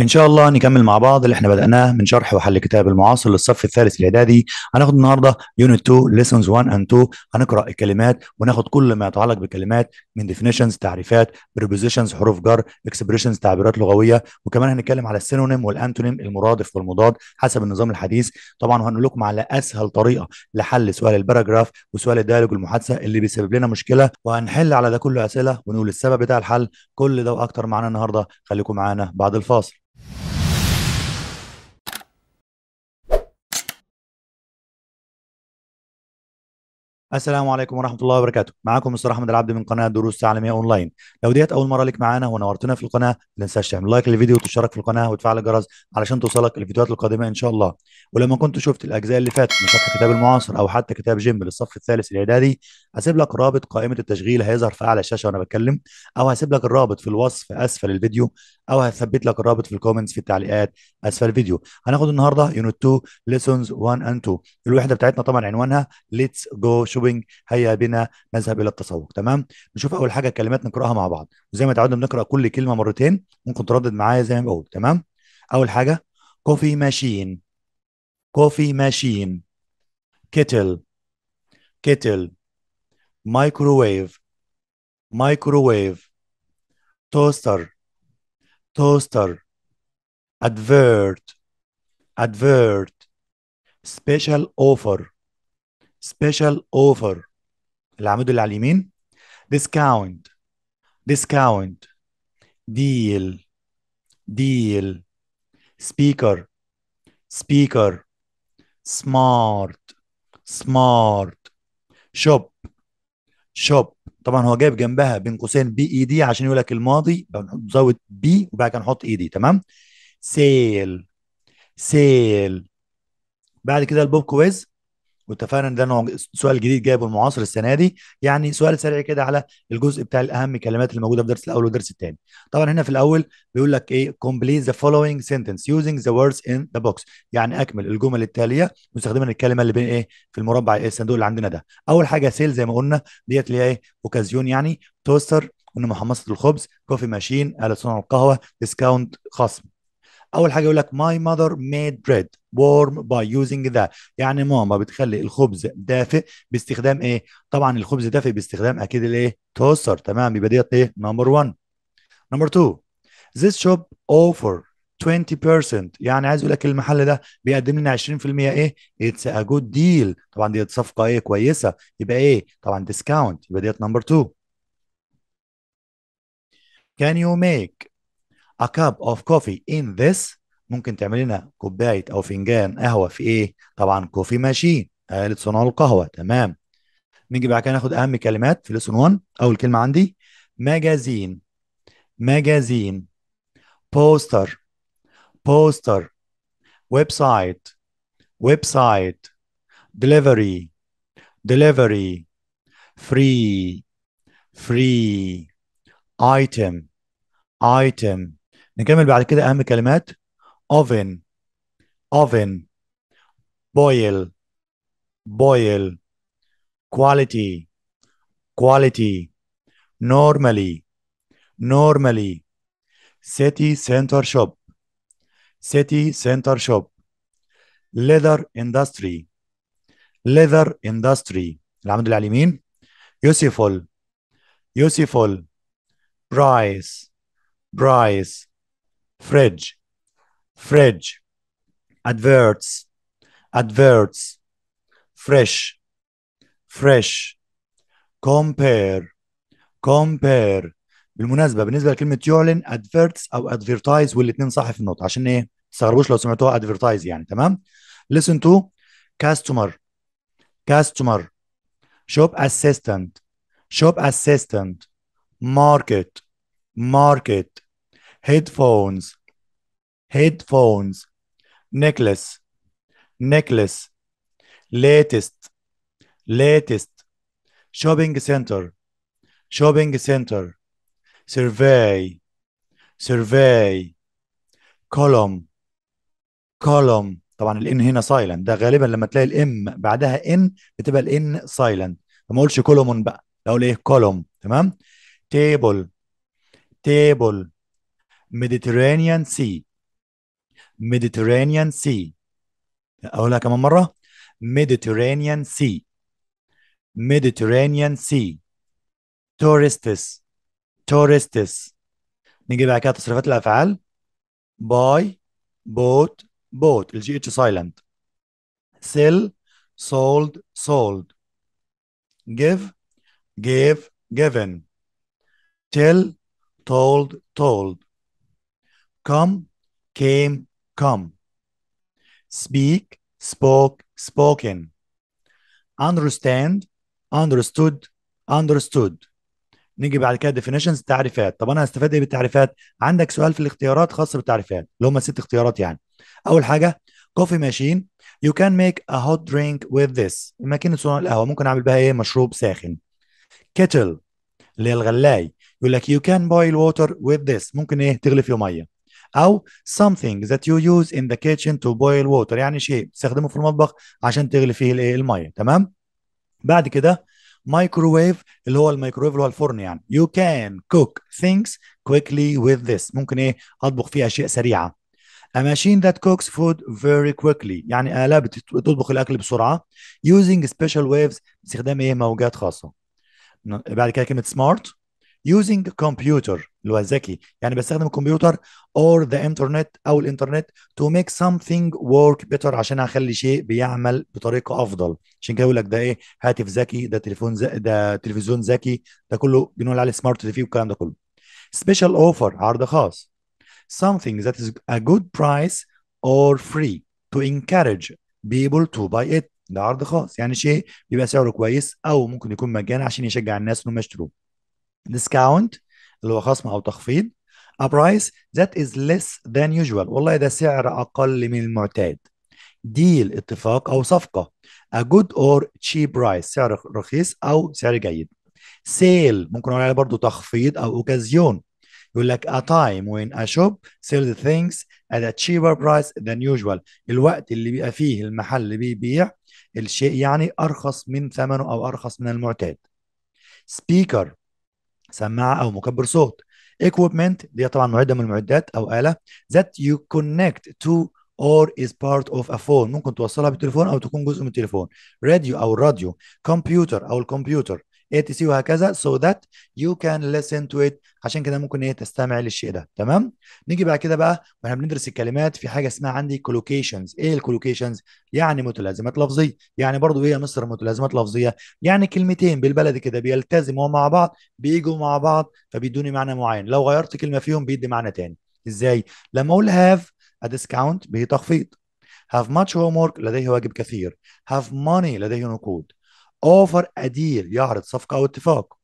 ان شاء الله نكمل مع بعض اللي احنا بدأناه من شرح وحل كتاب المعاصر للصف الثالث الاعدادي هناخد النهارده يونت 2 ليسونز 1 اند 2 هنقرأ الكلمات وناخد كل ما يتعلق بالكلمات من ديفينيشنز تعريفات بريبوزيشنز حروف جر اكسبريشنز تعبيرات لغويه وكمان هنتكلم على السينونيم والانتونيم المرادف والمضاد حسب النظام الحديث طبعا وهنقول لكم على اسهل طريقه لحل سؤال الباراجراف وسؤال الديالوج المحادثه اللي بيسبب لنا مشكله وهنحل على ده كله اسئله ونقول السبب بتاع الحل كل ده واكتر معانا النهارده خليكم معانا بعد الفاصل السلام عليكم ورحمة الله وبركاته، معاكم مستر أحمد العبد من قناة دروس تعليمية أونلاين، لو ديت أول مرة ليك معانا ونورتنا في القناة، ما تنساش تعمل لايك للفيديو وتشترك في القناة وتفعل الجرس علشان توصلك الفيديوهات القادمة إن شاء الله، ولما كنت شفت الأجزاء اللي فاتت من شرح كتاب المعاصر أو حتى كتاب جيم للصف الثالث الإعدادي، هسيب لك رابط قائمة التشغيل هيظهر في أعلى الشاشة وأنا بتكلم، أو هسيب لك الرابط في الوصف أسفل الفيديو، أو هثبت لك الرابط في الكومنتس في التعليقات أسفل الفيديو. هناخد النهاردة يونت 2 ليسونز 1 أند 2، الوحدة بتاعتنا طبعا عنوانها ليتس جو شوبينج هيا بنا نذهب الى التسوق تمام نشوف اول حاجه كلمات نقراها مع بعض وزي ما تعودنا بنقرا كل كلمه مرتين ممكن تردد معايا زي ما بقول تمام اول حاجه كوفي ماشين كوفي ماشين كيتل كيتل مايكروويف مايكروويف توستر توستر ادفيرت ادفيرت سبيشال اوفر سبيشال اوفر العمود اللي على اليمين ديسكاونت ديسكاونت ديل ديل سبيكر سبيكر سمارت سمارت شوب شوب طبعا هو جايب جنبها بين قوسين بي اي دي عشان يقول لك الماضي بنزود بي وبعد كده نحط اي e دي تمام سيل سيل بعد كده البوب كويز واتفقنا ان ده نوع سؤال جديد جايبه المعاصر السنه دي يعني سؤال سريع كده على الجزء بتاع الاهم الكلمات اللي موجوده في الدرس الاول والدرس الثاني طبعا هنا في الاول بيقول لك ايه complete the following sentence using the words in the box يعني اكمل الجمل التاليه مستخدما الكلمه اللي بين ايه في المربع إيه الصندوق اللي عندنا ده اول حاجه سيل زي ما قلنا ديت اللي هي ايه اوكازيون يعني توستر ان محمصه الخبز كوفي ماشين اله صنع القهوه ديسكاونت خصم اول حاجه يقول لك ماي ماذر ميد بريد وورم باي يوزنج ذا يعني ماما بتخلي الخبز دافئ باستخدام ايه طبعا الخبز دافئ باستخدام اكيد الايه توستر تمام يبقى ديت ايه نمبر 1 نمبر 2 this shop offer 20% يعني عايز اقول لك المحل ده بيقدم لنا 20% ايه؟ اتس ا جود ديل طبعا ديت صفقه ايه كويسه يبقى ايه؟ طبعا ديسكاونت يبقى ديت نمبر 2 Can you make a cup of coffee in this ممكن تعمل لنا كوبايه او فنجان قهوه في ايه؟ طبعا كوفي ماشين آلة صنع القهوه تمام نيجي بعد كده ناخد اهم كلمات في ليسون 1 اول كلمه عندي ماجازين ماجازين بوستر بوستر ويب سايت ويب سايت دليفري دليفري فري فري ايتم ايتم نكمل بعد كده اهم كلمات oven oven boil boil quality quality normally normally city center shop city center shop leather industry leather industry العمود اللي على اليمين useful useful price price fridge fridge adverts adverts fresh fresh compare compare بالمناسبه بالنسبه لكلمه يعلن adverts او advertise والاثنين صح في النطق عشان ايه تستغربوش لو سمعتوها advertise يعني تمام listen to customer customer shop assistant shop assistant market market headphones headphones necklace necklace latest latest shopping center shopping center survey survey column column طبعا الان هنا سايلنت ده غالبا لما تلاقي الام بعدها ان بتبقى الان سايلنت فما اقولش كولومون بقى اقول ايه كولوم تمام تيبل تيبل Mediterranean Sea Mediterranean Sea أقولها كمان مرة Mediterranean Sea Mediterranean Sea tourists tourists نيجي بقى كده تصريفات الأفعال buy bought bought الجي اتش silent sell sold sold give gave given tell told told come came come speak spoke spoken understand understood understood نيجي بعد كده definitions تعريفات طب انا هستفاد ايه بالتعريفات عندك سؤال في الاختيارات خاصه بالتعريفات اللي هم ست اختيارات يعني اول حاجه كوفي ماشين you can make a hot drink with this ماكينه صنع القهوه ممكن اعمل بها ايه مشروب ساخن كيتل اللي هي الغلاي يقول لك you can boil water with this ممكن ايه تغلي فيه ميه او something that you use in the kitchen to boil water يعني شيء بتستخدمه في المطبخ عشان تغلي فيه الايه الميه تمام بعد كده مايكروويف اللي هو الميكروويف اللي هو الفرن يعني you can cook things quickly with this ممكن ايه اطبخ فيه اشياء سريعه A machine that cooks food very quickly يعني آلة بتطبخ الأكل بسرعة using special waves باستخدام إيه موجات خاصة بعد كده كلمة smart using computer اللي هو الذكي يعني بستخدم الكمبيوتر or the internet او الانترنت to make something work better عشان اخلي شيء بيعمل بطريقه افضل عشان كده يقول لك ده ايه هاتف ذكي ده تليفون ذكي ده تلفزيون ذكي ده كله بنقول عليه سمارت تي في والكلام ده كله special offer عرض خاص something that is a good price or free to encourage people to buy it ده عرض خاص يعني شيء بيبقى سعره كويس او ممكن يكون مجاني عشان يشجع الناس انهم يشتروه discount اللي هو خصم او تخفيض a price that is less than usual والله ده سعر اقل من المعتاد ديل اتفاق او صفقه a good or cheap price سعر رخيص او سعر جيد سيل ممكن اقول عليه برضه تخفيض او اوكازيون يقول لك a time when a shop sells things at a cheaper price than usual الوقت اللي بيبقى فيه المحل اللي بيبيع الشيء يعني ارخص من ثمنه او ارخص من المعتاد speaker سماعه او مكبر صوت equipment دي طبعا معده من المعدات او اله that you connect to or is part of a phone ممكن توصلها بالتليفون او تكون جزء من التليفون راديو او الراديو كمبيوتر او الكمبيوتر اي تي سي وهكذا so that you can listen to it عشان كده ممكن ايه تستمع للشيء ده تمام نيجي بعد كده بقى واحنا بندرس الكلمات في حاجه اسمها عندي كولوكيشنز ايه الكولوكيشنز يعني متلازمات لفظيه يعني برضو ايه يا مصر متلازمات لفظيه يعني كلمتين بالبلدي كده بيلتزموا مع بعض بيجوا مع بعض فبيدوني معنى معين لو غيرت كلمه فيهم بيدي معنى تاني ازاي لما اقول هاف ديسكاونت به تخفيض have much homework لديه واجب كثير have money لديه نقود اوفر اديل يعرض صفقه او اتفاق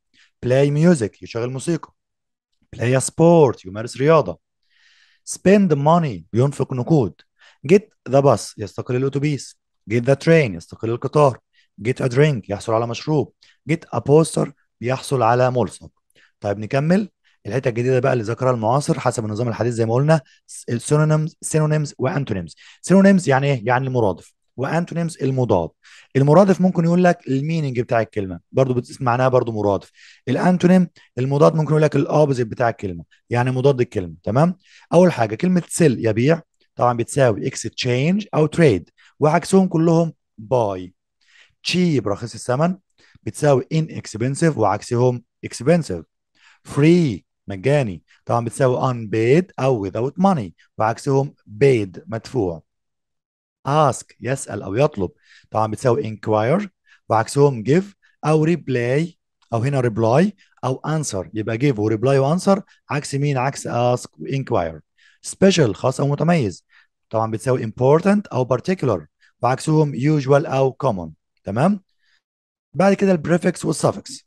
بلاي ميوزك يشغل موسيقى بلاي سبورت يمارس رياضه spend money ينفق نقود get the bus يستقل الاتوبيس get the train يستقل القطار get a drink يحصل على مشروب get a poster بيحصل على ملصق طيب نكمل الحته الجديده بقى اللي ذكرها المعاصر حسب النظام الحديث زي ما قلنا synonyms synonyms وانتونيمز synonyms يعني ايه يعني المرادف وانتونيمز المضاد المرادف ممكن يقول لك الميننج بتاع الكلمه برضو معناها برضو مرادف الانتونيم المضاد ممكن يقول لك الاوبوزيت بتاع الكلمه يعني مضاد الكلمه تمام اول حاجه كلمه سيل يبيع طبعا بتساوي تشينج او تريد وعكسهم كلهم باي تشيب رخيص الثمن بتساوي ان اكسبنسيف وعكسهم اكسبنسيف فري مجاني طبعا بتساوي ان بيد او without ماني وعكسهم بيد مدفوع ask يسأل أو يطلب طبعا بتساوي inquire وعكسهم give أو reply أو هنا reply أو answer يبقى give وreply reply عكس مين عكس ask و inquire special خاص أو متميز طبعا بتساوي important أو particular وعكسهم usual أو common تمام بعد كده البريفكس والسفكس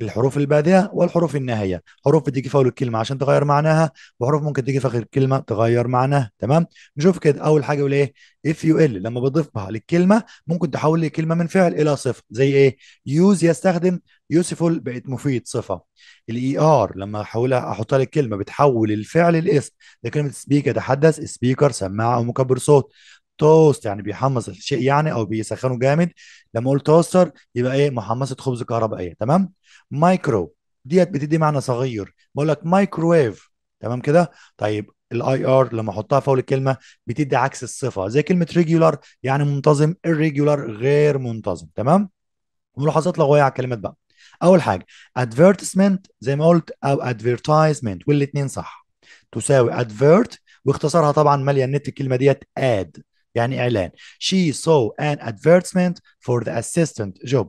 الحروف البادئه والحروف النهايه حروف بتيجي في اول الكلمه عشان تغير معناها وحروف ممكن تيجي في اخر الكلمه تغير معناها تمام نشوف كده اول حاجه يقول ايه اف يو ال لما بضيفها للكلمه ممكن تحول الكلمه من فعل الى صفه زي ايه يوز يستخدم يوسفول بقت مفيد صفه الاي ار e لما احولها احطها للكلمه بتحول الفعل لاسم ده كلمه سبيكر تحدث سبيكر سماعه او مكبر صوت توست يعني بيحمص الشيء يعني او بيسخنه جامد لما اقول توستر يبقى ايه محمصه خبز كهربائيه تمام مايكرو ديت بتدي معنى صغير بقول لك مايكرويف تمام كده طيب الاي ار لما احطها في اول الكلمه بتدي عكس الصفه زي كلمه ريجولار يعني منتظم الريجولار غير منتظم تمام ملاحظات لغويه على الكلمات بقى اول حاجه ادفيرتسمنت زي ما قلت او ادفيرتايزمنت والاثنين صح تساوي ادفيرت واختصارها طبعا ماليه النت الكلمه ديت اد يعني إعلان she saw an advertisement for the assistant job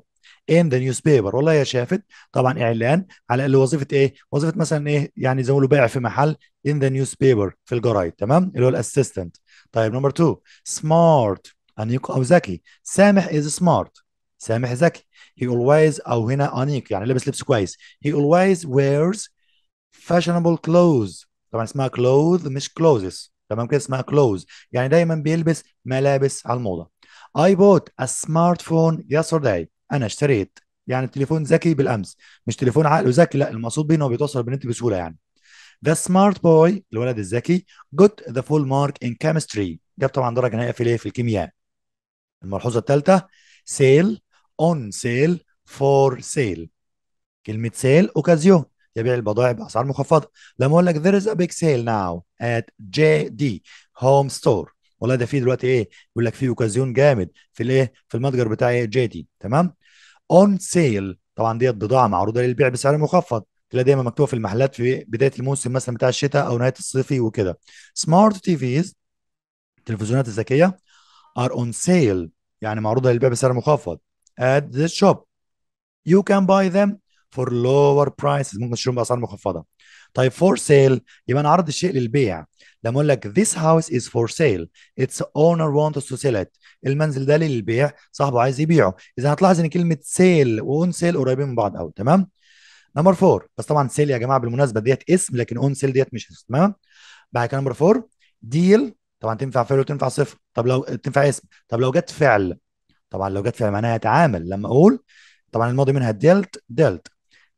in the newspaper والله يا شافت طبعا اعلان على اللي وظيفه ايه وظيفه مثلا ايه يعني زي ما بيع في محل in the newspaper في الجرايد تمام اللي هو الاسيستنت طيب نمبر 2 سمارت انيق او ذكي سامح از سمارت سامح ذكي he always او هنا انيق يعني لابس لبس كويس he always wears fashionable clothes طبعا اسمها clothes مش clothes تمام كده اسمها كلوز يعني دايما بيلبس ملابس على الموضه اي بوت ا سمارت فون يسترداي انا اشتريت يعني تليفون ذكي بالامس مش تليفون عقله ذكي لا المقصود بيه انه بيتوصل بالنت بسهوله يعني ذا سمارت بوي الولد الذكي جوت ذا فول مارك ان كيمستري جاب طبعا درجه نهائيه في الايه في الكيمياء الملحوظه الثالثه سيل اون سيل فور سيل كلمه سيل اوكازيون يبيع البضائع باسعار مخفضه لما اقول لك از ا a سيل ناو ات جي دي هوم ستور والله ده في دلوقتي ايه يقول لك في اوكازيون جامد في الايه في المتجر بتاع ايه جي دي تمام اون سيل طبعا ديت بضاعه معروضه للبيع بسعر مخفض تلاقي دايما مكتوبه في المحلات في بدايه الموسم مثلا بتاع الشتاء او نهايه الصيفي وكده سمارت تي فيز التلفزيونات الذكيه ار اون سيل يعني معروضه للبيع بسعر مخفض at ذا shop you can buy them فور لور برايسز ممكن تشتريهم باسعار مخفضه طيب فور سيل يبقى انا عرض الشيء للبيع لما اقول لك this house is for sale its owner wants to sell it المنزل ده للبيع صاحبه عايز يبيعه اذا هتلاحظ ان كلمه سيل واون سيل قريبين من بعض قوي تمام نمبر فور بس طبعا سيل يا جماعه بالمناسبه ديت اسم لكن اون سيل ديت مش اسم تمام بعد كده نمبر فور ديل طبعا تنفع فعل وتنفع صفر طب لو تنفع اسم طب لو جت فعل طبعا لو جت فعل معناها اتعامل لما اقول طبعا الماضي منها ديلت ديلت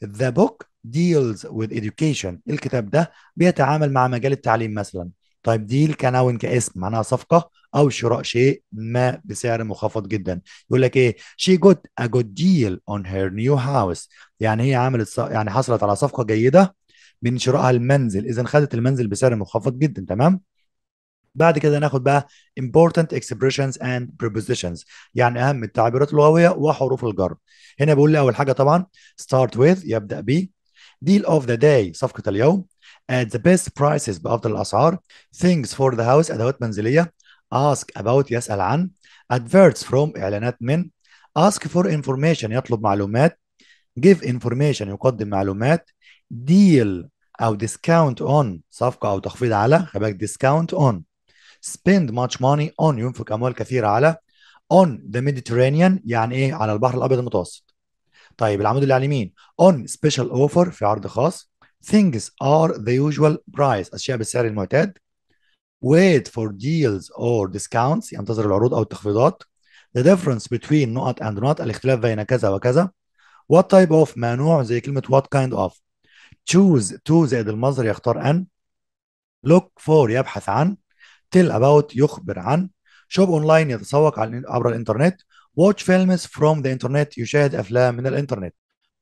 ذا بوك ديلز with education الكتاب ده بيتعامل مع مجال التعليم مثلا طيب ديل كنون كاسم معناها صفقه او شراء شيء ما بسعر مخفض جدا يقول لك ايه شي جوت ا جود ديل اون هير نيو هاوس يعني هي عملت يعني حصلت على صفقه جيده من شرائها المنزل اذا خدت المنزل بسعر مخفض جدا تمام بعد كده ناخد بقى important expressions and prepositions يعني اهم التعبيرات اللغويه وحروف الجر هنا بيقول لي اول حاجه طبعا start with يبدا ب deal of the day صفقه اليوم at the best prices بافضل الاسعار things for the house ادوات منزليه ask about يسال عن adverts from اعلانات من ask for information يطلب معلومات give information يقدم معلومات deal او discount on صفقه او تخفيض على خباك discount on spend much money on ينفق اموال كثيره على on the Mediterranean يعني ايه على البحر الابيض المتوسط طيب العمود اللي على اليمين on special offer في عرض خاص things are the usual price اشياء بالسعر المعتاد wait for deals or discounts ينتظر العروض او التخفيضات the difference between نقط and not الاختلاف بين كذا وكذا what type of ما نوع زي كلمه what kind of choose to زائد المصدر يختار ان look for يبحث عن تيل أباوت يخبر عن شوب أونلاين يتسوق عبر الإنترنت واتش فيلمز فروم ذا إنترنت يشاهد أفلام من الإنترنت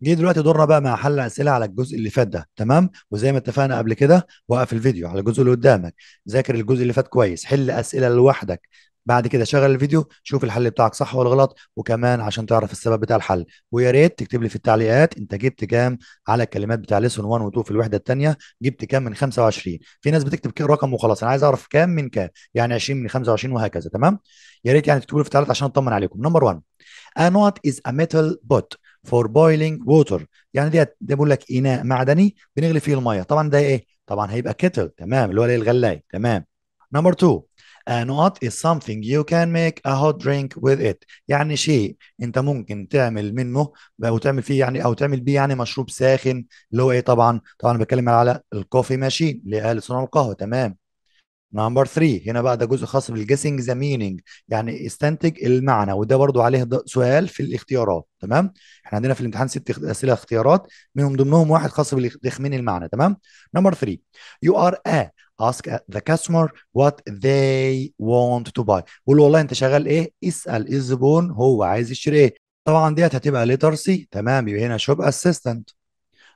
جه دلوقتي دورنا بقى مع حل اسئله على الجزء اللي فات ده تمام وزي ما اتفقنا قبل كده وقف الفيديو على الجزء اللي قدامك ذاكر الجزء اللي فات كويس حل اسئله لوحدك بعد كده شغل الفيديو شوف الحل بتاعك صح ولا غلط وكمان عشان تعرف السبب بتاع الحل ويا ريت تكتب لي في التعليقات انت جبت كام على الكلمات بتاع ليسون 1 و2 في الوحده الثانيه جبت كام من 25 في ناس بتكتب رقم وخلاص انا عايز اعرف كام من كام يعني 20 من 25 وهكذا تمام يا ريت يعني تكتبوا لي في التعليقات عشان اطمن عليكم نمبر 1 ا نوت از ميتال بوت فور for ووتر يعني دي ده بيقول لك اناء معدني بنغلي فيه الميه طبعا ده ايه طبعا هيبقى كتل تمام اللي هو الغلاي تمام نمبر 2 not آه، is something you can make a hot drink with it يعني شيء انت ممكن تعمل منه او تعمل فيه يعني او تعمل بيه يعني مشروب ساخن اللي هو ايه طبعا طبعا بتكلم على الكوفي ماشين لاهل صنع القهوه تمام نمبر 3 هنا بقى ده جزء خاص بالجيسنج ذا مينينج يعني استنتج المعنى وده برضو عليه سؤال في الاختيارات تمام احنا عندنا في الامتحان ست اسئله اختيارات من ضمنهم واحد خاص بتخمين المعنى تمام نمبر 3 يو ار ا ask the customer what they want to buy قول والله انت شغال ايه اسال ايه الزبون هو عايز يشتري ايه طبعا ديت هتبقى ليتر سي تمام يبقى هنا شوب اسيستنت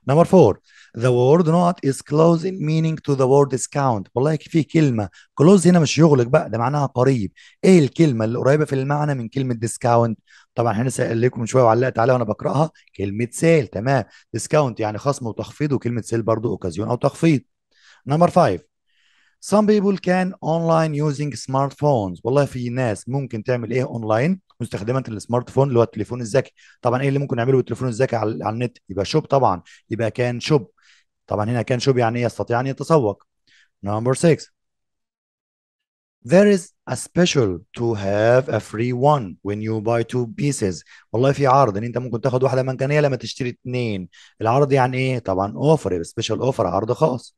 نمبر 4 the word not is close in meaning to the word discount والله في كلمه close هنا مش يغلق بقى ده معناها قريب ايه الكلمه اللي قريبه في المعنى من كلمه discount طبعا احنا سال لكم من شويه وعلقت عليها وانا بقراها كلمه سيل تمام discount يعني خصم وتخفيض وكلمه سيل برضو اوكازيون او تخفيض نمبر 5 Some people can online using smartphones والله في ناس ممكن تعمل ايه اونلاين مستخدمة السمارت فون اللي هو التليفون الذكي طبعا ايه اللي ممكن نعمله بالتليفون الذكي على, على النت يبقى شوب طبعا يبقى كان شوب طبعا هنا كان شوب يعني يستطيع ان يتسوق number 6 There is a special to have a free one when you buy two pieces. والله في عرض ان انت ممكن تاخد واحده مجانيه لما تشتري اثنين العرض يعني ايه؟ طبعا اوفر يبقى سبيشال اوفر عرض خاص.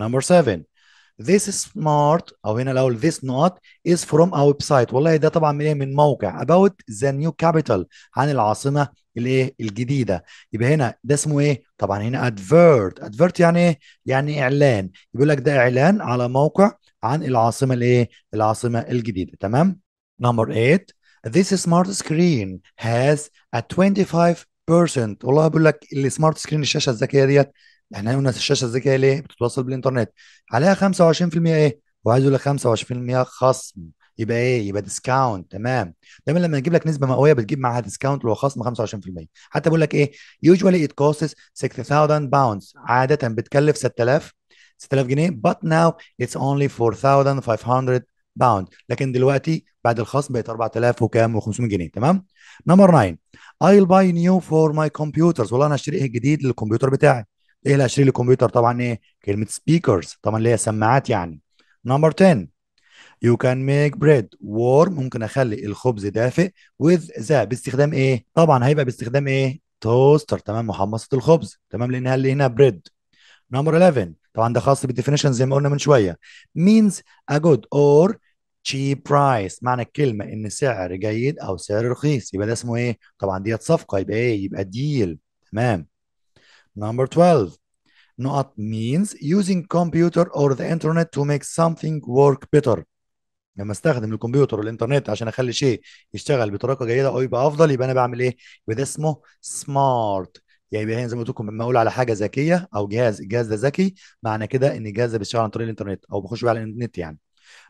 Number 7 this smart او هنا الاول this not is from a website والله ده طبعا من ايه من موقع about the new capital عن العاصمه الايه الجديده يبقى هنا ده اسمه ايه طبعا هنا advert advert يعني ايه يعني اعلان يقول لك ده اعلان على موقع عن العاصمه الايه العاصمه الجديده تمام نمبر 8 this smart screen has a 25% والله بقول لك السمارت سكرين الشاشه الذكيه ديت يعني احنا قلنا الشاشه الذكيه ليه بتتوصل بالانترنت عليها 25% ايه هو عايز يقول لك 25% خصم يبقى ايه يبقى ديسكاونت تمام دايما لما نجيب لك نسبه مئويه بتجيب معاها ديسكاونت اللي هو خصم 25% حتى بقول لك ايه يوجوالي ات كوستس 6000 باوندز عاده بتكلف 6000 6000 جنيه but now it's only 4500 باوند لكن دلوقتي بعد الخصم بقت 4000 وكام و500 جنيه تمام نمبر 9 I'll buy new for my computers والله انا هشتري إيه جديد للكمبيوتر بتاعي ايه اللي هشتري الكمبيوتر طبعا ايه كلمه سبيكرز طبعا اللي هي سماعات يعني نمبر 10 يو كان ميك بريد وور ممكن اخلي الخبز دافئ وذ ذا باستخدام ايه طبعا هيبقى باستخدام ايه توستر تمام محمصه الخبز تمام لان اللي هنا بريد نمبر 11 طبعا ده خاص بالديفينيشن زي ما قلنا من شويه مينز ا جود اور cheap price معنى الكلمه ان سعر جيد او سعر رخيص يبقى ده اسمه ايه طبعا ديت صفقه يبقى ايه يبقى ديل تمام Number 12 نقط means using computer or the internet to make something work better لما استخدم الكمبيوتر والانترنت عشان اخلي شيء يشتغل بطريقه جيده او يبقى افضل يبقى انا بعمل ايه؟ يبقى ده اسمه سمارت يعني يبقى زي ما قلت لكم لما اقول على حاجه ذكيه او جهاز الجهاز ده ذكي معنى كده ان الجهاز ده بيشتغل عن طريق الانترنت او بخش بيه على الانترنت يعني.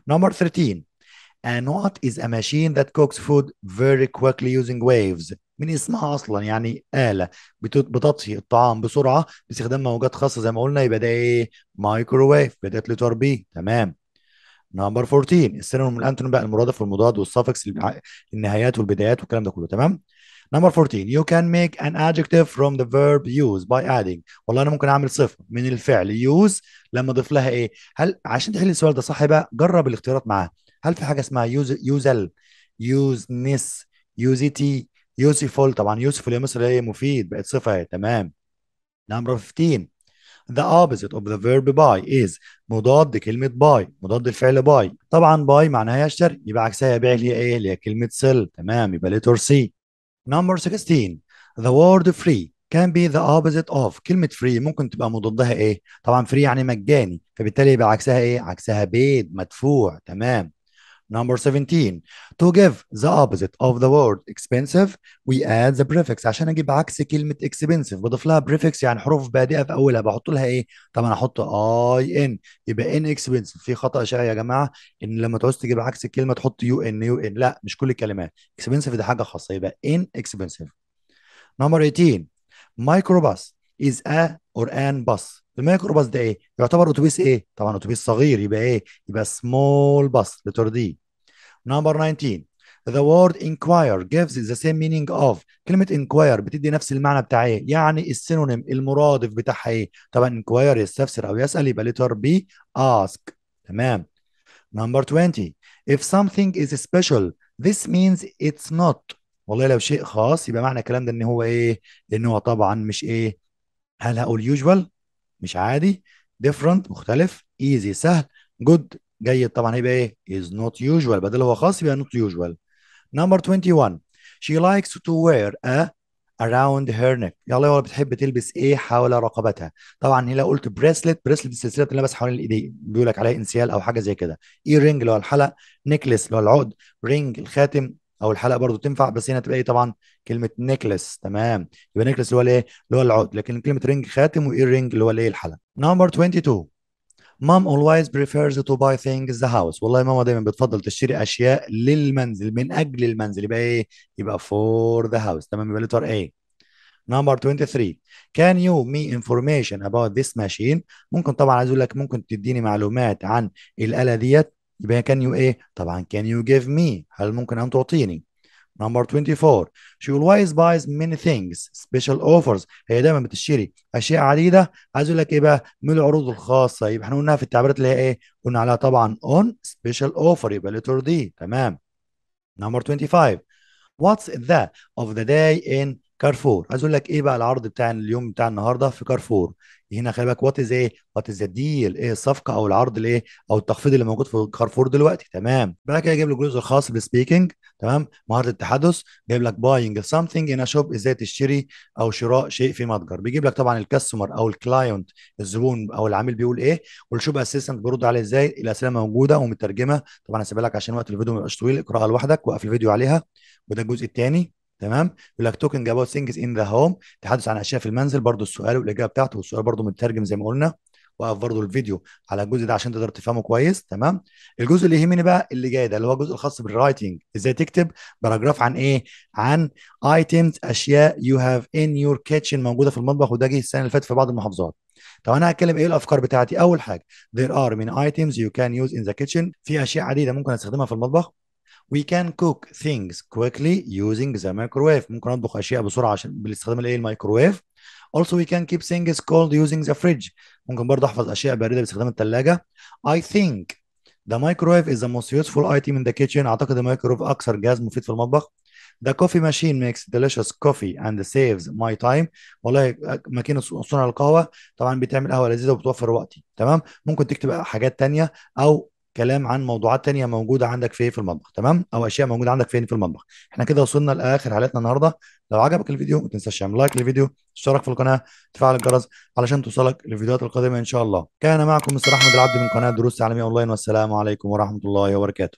نمبر 13 A knot is a machine that cooks food very quickly using waves من اسمها اصلا يعني اله بتطهي الطعام بسرعه باستخدام موجات خاصه زي ما قلنا يبقى ده ايه مايكروويف بدات لتر تمام نمبر 14 السينونيم والانتونيم بقى المرادف والمضاد والسفكس النهايات والبدايات والكلام ده كله تمام نمبر 14 you can make an adjective from the verb use by adding والله انا ممكن اعمل صفه من الفعل use لما اضيف لها ايه هل عشان تحل السؤال ده صح بقى جرب الاختيارات معاه هل في حاجه اسمها use يوزل يوزنس يوزيتي useful طبعا useful يا مصر هي مفيد بقت صفة تمام number نعم، 15 The opposite of the verb buy is مضاد كلمة by مضاد الفعل by طبعا by معناها يشتري يبقى عكسها يبيع اللي هي ايه اللي هي كلمة sell تمام يبقى letter C number 16 The word free can be the opposite of كلمة free ممكن تبقى مضادها ايه؟ طبعا free يعني مجاني فبالتالي يبقى عكسها ايه؟ عكسها بيد مدفوع تمام Number 17 to give the opposite of the word expensive we add the prefix عشان اجيب عكس كلمة expensive بضيف لها prefix يعني حروف بادئة في أولها بحط لها إيه؟ طبعا أحط I N يبقى N expensive في خطأ شائع يا جماعة إن لما تعوز تجيب عكس الكلمة تحط U N U N لا مش كل الكلمات expensive دي حاجة خاصة يبقى N expensive. Number 18 microbus is a or an bus الميكرو باص ده ايه؟ يعتبر اتوبيس ايه؟ طبعا اتوبيس صغير يبقى ايه؟ يبقى سمول باص لتر دي. نمبر 19 The word inquire gives the same meaning of كلمة inquire بتدي نفس المعنى بتاع ايه؟ يعني السينونيم المرادف بتاعها ايه؟ طبعا inquire يستفسر او يسأل يبقى letter B ask تمام. نمبر 20 If something is special this means it's not والله لو شيء خاص يبقى معنى الكلام ده ان هو ايه؟ ان هو طبعا مش ايه؟ هل هقول usual؟ مش عادي ديفرنت مختلف ايزي سهل جود جيد طبعا هيبقى ايه از نوت يوجوال بدل هو خاص يبقى نوت يوجوال نمبر 21 شي لايكس تو وير ا around her neck يلا يلا بتحب تلبس ايه حول رقبتها طبعا هنا قلت بريسلت بريسلت السلسله اللي لابس حوالين الايدين بيقول لك عليها انسيال او حاجه زي كده اي رينج اللي هو الحلق نيكليس اللي هو العقد رينج الخاتم او الحلقه برضو تنفع بس هنا تبقى ايه طبعا كلمه نيكلس تمام يبقى نيكلس اللي هو الايه اللي هو العقد لكن كلمه رينج خاتم وايه رينج اللي هو الايه الحلقه نمبر 22 مام اولويز بريفيرز تو باي ثينجز ذا هاوس والله ماما دايما بتفضل تشتري اشياء للمنزل من اجل المنزل يبقى ايه يبقى فور ذا هاوس تمام يبقى لتر ايه نمبر 23 كان يو مي انفورميشن اباوت ذيس ماشين ممكن طبعا عايز اقول لك ممكن تديني معلومات عن الآلة ديت يبقى كان يو ايه طبعا كان يو جيف مي هل ممكن ان تعطيني نمبر 24 she always buys many things special offers هي دايما بتشتري اشياء عديده عايز اقول لك ايه بقى من العروض الخاصه يبقى احنا قلناها في التعبيرات اللي هي ايه قلنا عليها طبعا on special offer يبقى letter دي تمام نمبر 25 What's ذا of the day in كارفور عايز اقول لك ايه بقى العرض بتاع اليوم بتاع النهارده في كارفور هنا خلي بالك وات از ايه وات از ديل ايه الصفقه او العرض الايه او التخفيض اللي موجود في كارفور دلوقتي تمام بعد كده جايب لك الجزء الخاص بالسبيكنج تمام مهاره التحدث جايب لك باينج سمثينج ان شوب ازاي تشتري او شراء شيء في متجر بيجيب لك طبعا الكاستمر او الكلاينت الزبون او العميل بيقول ايه والشوب اسيستنت بيرد عليه ازاي الاسئله موجوده ومترجمه طبعا هسيبها لك عشان وقت الفيديو ما يبقاش طويل اقراها لوحدك وقف الفيديو عليها وده الجزء الثاني تمام يقول لك توكينج اباوت ثينجز ان ذا هوم تحدث عن اشياء في المنزل برضو السؤال والاجابه بتاعته والسؤال برضو مترجم زي ما قلنا وقف برضو الفيديو على الجزء ده عشان تقدر تفهمه كويس تمام الجزء اللي يهمني بقى اللي جاي ده اللي هو الجزء الخاص بالرايتنج ازاي تكتب باراجراف عن ايه عن ايتمز اشياء يو هاف ان يور كيتشن موجوده في المطبخ وده جه السنه اللي فاتت في بعض المحافظات طب انا هتكلم ايه الافكار بتاعتي اول حاجه there are من items you can use in the kitchen في اشياء عديده ممكن استخدمها في المطبخ We can cook things quickly using the microwave ممكن اطبخ اشياء بسرعه عشان بالاستخدام الايه المايكروويف Also we can keep things cold using the fridge ممكن برضه احفظ اشياء بارده باستخدام الثلاجه I think the microwave is the most useful item in the kitchen اعتقد الميكروويف اكثر جهاز مفيد في المطبخ The coffee machine makes delicious coffee and saves my time والله ماكينة صنع القهوة طبعا بتعمل قهوة لذيذة وبتوفر وقتي تمام ممكن تكتب حاجات تانية أو كلام عن موضوعات تانية موجودة عندك في إيه في المطبخ تمام أو أشياء موجودة عندك فين إيه في المطبخ إحنا كده وصلنا لآخر حلقتنا النهاردة لو عجبك الفيديو ما تنساش تعمل لايك للفيديو تشترك في القناة تفعل الجرس علشان توصلك الفيديوهات القادمة إن شاء الله كان معكم مستر أحمد العبد من قناة دروس تعليمية أونلاين والسلام عليكم ورحمة الله وبركاته